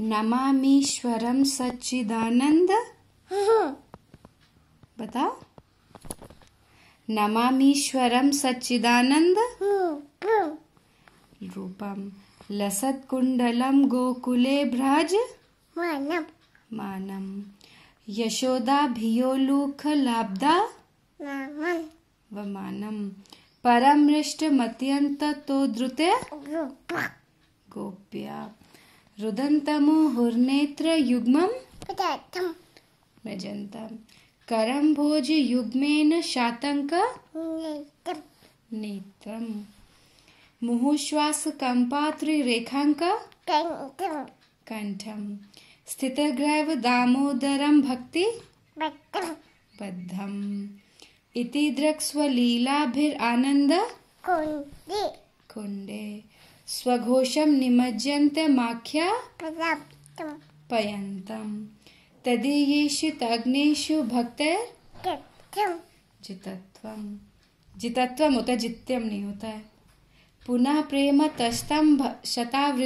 नमामीश्वरम सच्चिदानंद बताओ नमामीश्वरम सच्चिदानंद रूपम लसत कुंडलम गोकुले भ्रज मानम मानम यशोदा भियोलूख लाब्दा व मानम परम मत्यंत तो द्रुते गोप्या करम रुदन्तमुहुर्नेत्रयुग्मं पदार्थं भजन्तं करं मुहुश्वास कंपात्र रेखांक कंठम कण्ठं स्थितग्रैव दामोदरं भक्ति बद्धम इति दृक्स्वलीलाभिरानन्द कुंडे स्वघोषम माख्या पयन्तम् तदीयेषु तग्नेषु भक्तैर् जितत्वम जितत्वम उत है जित्यम नहीं होता है पुनः प्रेम तस्तम शतावृ